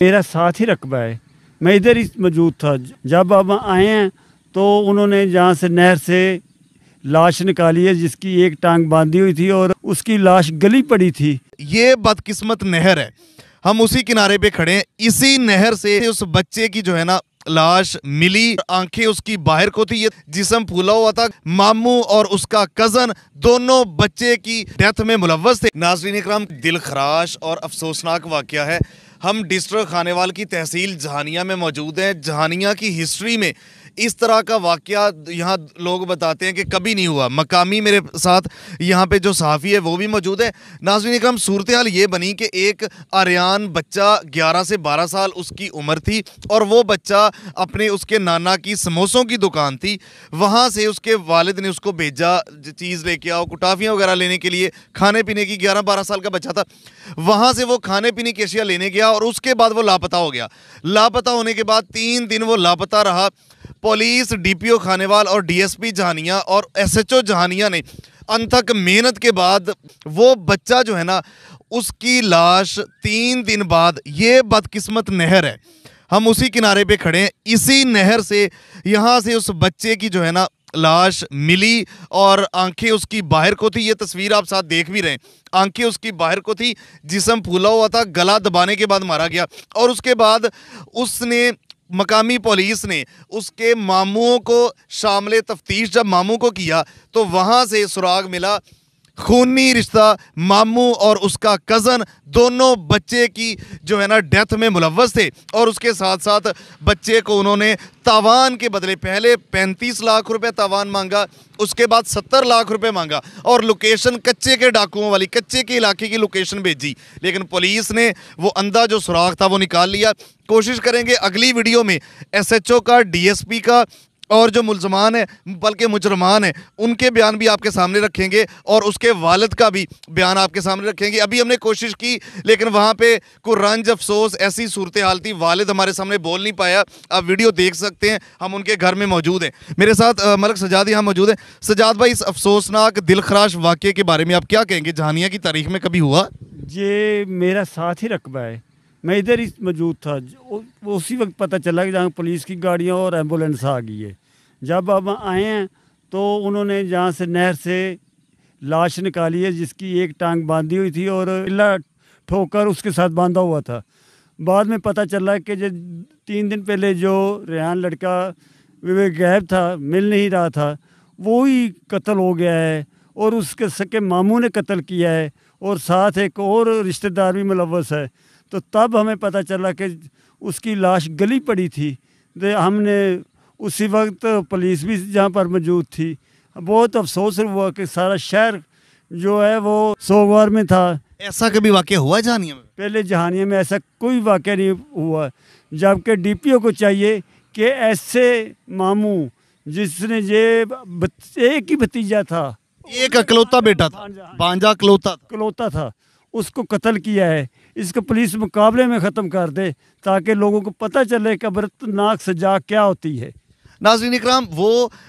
मेरा साथ ही रकबा है मैं इधर ही मौजूद था जब अब आए हैं तो उन्होंने जहाँ से नहर से लाश निकाली है जिसकी एक टांग बांधी हुई थी और उसकी लाश गली पड़ी थी ये बदकिस्मत नहर है हम उसी किनारे पे खड़े हैं इसी नहर से उस बच्चे की जो है ना लाश मिली आंखें उसकी बाहर को थी ये जिसम फूला हुआ था मामू और उसका कजन दोनों बच्चे की डेथ में मुलवस थे नाजरीन इक्राम दिल खराश और अफसोसनाक वाक्य है हम डिस्ट्रो खानेवाल की तहसील जहानिया में मौजूद हैं जहानिया की हिस्ट्री में इस तरह का वाक़ यहाँ लोग बताते हैं कि कभी नहीं हुआ मकामी मेरे साथ यहाँ पे जो सहाफ़ी है वो भी मौजूद है नाजरीन इक्रम सूरत हाल ये बनी कि एक आर्यान बच्चा 11 से 12 साल उसकी उम्र थी और वो बच्चा अपने उसके नाना की समोसों की दुकान थी वहाँ से उसके वालद ने उसको भेजा चीज़ लेके आओ कुटाफियाँ वगैरह लेने के लिए खाने पीने की ग्यारह बारह साल का बच्चा था वहाँ से वो खाने पीने की अशिया लेने गया और उसके बाद वो लापता हो गया लापता होने के बाद तीन दिन वो लापता रहा पुलिस डीपीओ खानेवाल और डीएसपी जहानिया और एसएचओ जहानिया ने अनथक मेहनत के बाद वो बच्चा जो है ना उसकी लाश तीन दिन बाद ये बदकिस्मत नहर है हम उसी किनारे पे खड़े हैं इसी नहर से यहाँ से उस बच्चे की जो है ना लाश मिली और आंखें उसकी बाहर को थी ये तस्वीर आप साथ देख भी रहे हैं आंखें उसकी बाहर को थी जिसम फूला हुआ था गला दबाने के बाद मारा गया और उसके बाद उसने मकामी पुलिस ने उसके मामुओं को शामिल तफ्तीश जब मामू को किया तो वहाँ से सुराग मिला खूनी रिश्ता मामू और उसका कज़न दोनों बच्चे की जो है ना डेथ में मुलवस थे और उसके साथ साथ बच्चे को उन्होंने तावान के बदले पहले 35 लाख रुपए तावान मांगा उसके बाद 70 लाख रुपए मांगा और लोकेशन कच्चे के डाकुओं वाली कच्चे के इलाके की लोकेशन भेजी लेकिन पुलिस ने वो अंधा जो सुराख था वो निकाल लिया कोशिश करेंगे अगली वीडियो में एसएचओ का डीएसपी का और जो मुलजमान है बल्कि मुजरमान है उनके बयान भी आपके सामने रखेंगे और उसके वालद का भी बयान आपके सामने रखेंगे अभी हमने कोशिश की लेकिन वहाँ पे को रंज अफसोस ऐसी सूरत हाल थी वालद हमारे सामने बोल नहीं पाया आप वीडियो देख सकते हैं हम उनके घर में मौजूद हैं मेरे साथ मलक सजाद यहाँ मौजूद हैं सजाद भाई इस अफसोसनाक दिलखराश वाक़े के बारे में आप क्या कहेंगे जहानिया की तारीख में कभी हुआ ये मेरा साथ ही रकबा है मैं इधर ही मौजूद था उसी वक्त पता चला कि जहाँ पुलिस की गाड़ियाँ और एम्बुलेंस आ गई है जब अब आए हैं तो उन्होंने जहाँ से नहर से लाश निकाली है जिसकी एक टांग बांधी हुई थी और इला ठोकर उसके साथ बांधा हुआ था बाद में पता चला कि जो तीन दिन पहले जो रेहान लड़का विवेक गायब था मिल नहीं रहा था वो ही कत्ल हो गया है और उसके सके मामू ने कत्ल किया है और साथ एक और रिश्तेदार भी मुलवस है तो तब हमें पता चला कि उसकी लाश गली पड़ी थी तो हमने उसी वक्त पुलिस भी जहाँ पर मौजूद थी बहुत अफसोस हुआ कि सारा शहर जो है वो सोगवार में था ऐसा कभी वाक़ हुआ जहानिया में पहले जहानिया में ऐसा कोई वाक़ नहीं हुआ जबकि डीपीओ को चाहिए कि ऐसे मामू जिसने ये एक ही भतीजा था एक अकलौता बेटा था बांजा हाँ। अकलौता अकलौता था उसको कत्ल किया है इसको पुलिस मुकाबले में ख़त्म कर दे ताकि लोगों को पता चले कब्रतनाक सजा क्या होती है नाजरीन इक्राम वो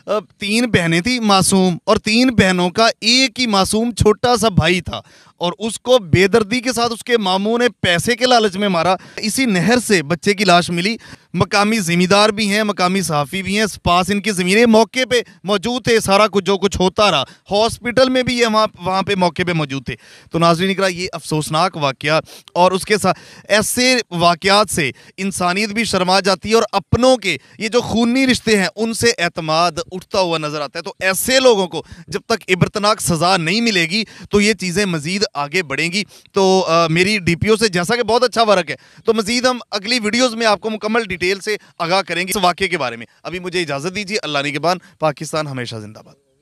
तीन बहनें थी मासूम और तीन बहनों का एक ही मासूम छोटा सा भाई था और उसको बेदर्दी के साथ उसके मामू ने पैसे के लालच में मारा इसी नहर से बच्चे की लाश मिली मकामी जिमीदार भी हैं मकामी सहाफ़ी भी हैं पास इनकी ज़मीनें मौके पे मौजूद थे सारा कुछ जो कुछ होता रहा हॉस्पिटल में भी ये वहाँ वहाँ पे मौके पे मौजूद थे तो नाजरी निकला ये अफसोसनाक वाक़ और उसके साथ ऐसे वाक़ात से इंसानियत भी शर्मा जाती है और अपनों के ये जो खूनी रिश्ते हैं उनसे अतमाद उठता हुआ नज़र आता है तो ऐसे लोगों को जब तक इबरतनाक सज़ा नहीं मिलेगी तो ये चीज़ें मज़ीद मज़ीद आगे बढ़ेंगी तो आ, मेरी डी से जैसा कि बहुत अच्छा वर्क है तो मज़ीद हम अगली वीडियोज़ में आपको मुकम्मल डिटेल से आगाह करेंगे इस वाक्य के बारे में अभी मुझे इजाज़त दीजिए अल्लाह के बान पाकिस्तान हमेशा जिंदाबाद